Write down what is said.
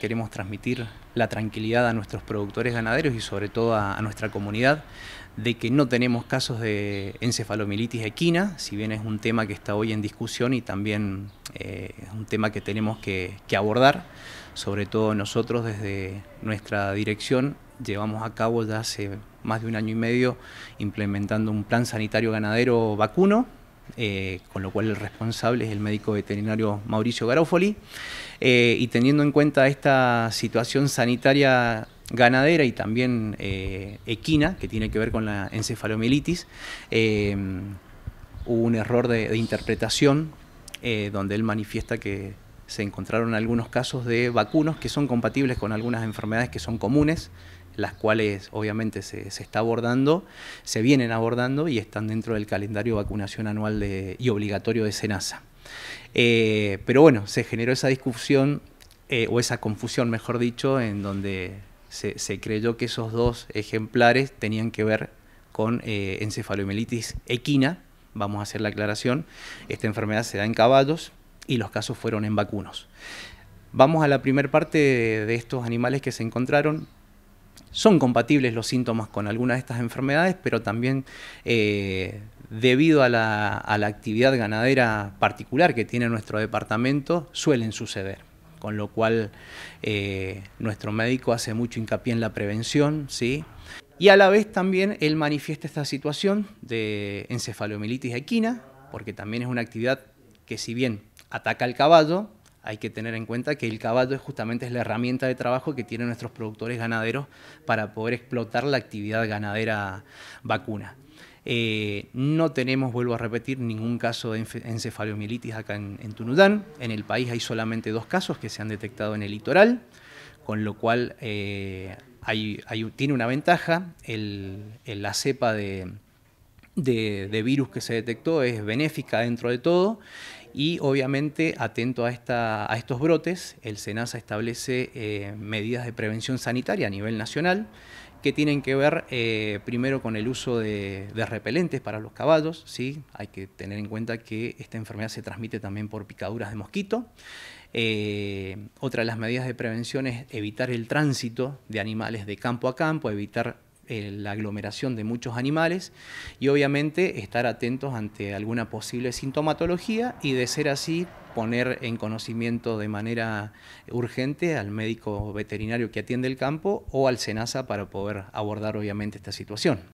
Queremos transmitir la tranquilidad a nuestros productores ganaderos y sobre todo a, nuestra comunidad de que no tenemos casos de encefalomilitis equina, si bien es un tema que está hoy en discusión y también eh, es un tema que tenemos que abordar, sobre todo nosotros desde nuestra dirección llevamos a cabo ya hace más de un año y medio implementando un plan sanitario ganadero vacuno eh, con lo cual el responsable es el médico veterinario Mauricio Garofoli. Eh, y teniendo en cuenta esta situación sanitaria ganadera y también eh, equina, que tiene que ver con la encefalomielitis, hubo un error de, de interpretación donde él manifiesta que se encontraron algunos casos de vacunos que son compatibles con algunas enfermedades que son comunes las cuales obviamente se, está abordando, se vienen abordando y están dentro del calendario vacunación anual de, y obligatorio de SENASA. Eh, pero bueno, se generó esa discusión, eh, o esa confusión, mejor dicho, en donde se, creyó que esos dos ejemplares tenían que ver con eh, encefalomelitis equina, vamos a hacer la aclaración, esta enfermedad se da en caballos y los casos fueron en vacunos. Vamos a la primera parte de estos animales que se encontraron son compatibles los síntomas con algunas de estas enfermedades, pero también eh, debido a la, actividad ganadera particular que tiene nuestro departamento, suelen suceder. Con lo cual, eh, nuestro médico hace mucho hincapié en la prevención, ¿sí? Y a la vez también él manifiesta esta situación de encefalomielitis equina, porque también es una actividad que si bien ataca al caballo, hay que tener en cuenta que el caballo justamente es la herramienta de trabajo que tienen nuestros productores ganaderos para poder explotar la actividad ganadera vacuna. Eh, no tenemos, vuelvo a repetir, ningún caso de encefalomielitis acá en, Tunudán. En el país hay solamente dos casos que se han detectado en el litoral, con lo cual eh, tiene una ventaja. la cepa de virus que se detectó es benéfica dentro de todo y obviamente atento a, esta, a estos brotes, el SENASA establece eh, medidas de prevención sanitaria a nivel nacional que tienen que ver eh, primero con el uso de, repelentes para los caballos, ¿sí? hay que tener en cuenta que esta enfermedad se transmite también por picaduras de mosquito. Eh, otra de las medidas de prevención es evitar el tránsito de animales de campo a campo, evitar eh, la aglomeración de muchos animales y obviamente estar atentos ante alguna posible sintomatología y de ser así poner en conocimiento de manera urgente al médico veterinario que atiende el campo o al SENASA para poder abordar obviamente esta situación.